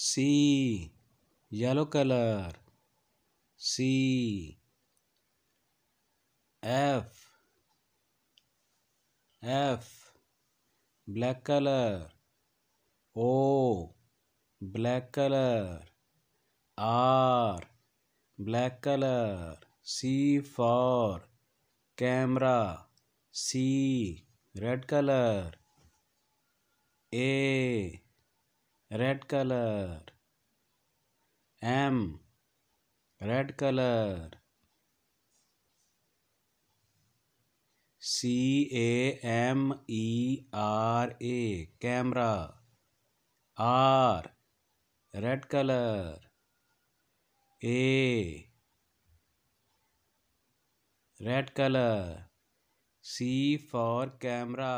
C yellow colour C F F black colour O black colour R black colour C for camera C red colour A red color m red color c a m e r a camera r red color a red color c for camera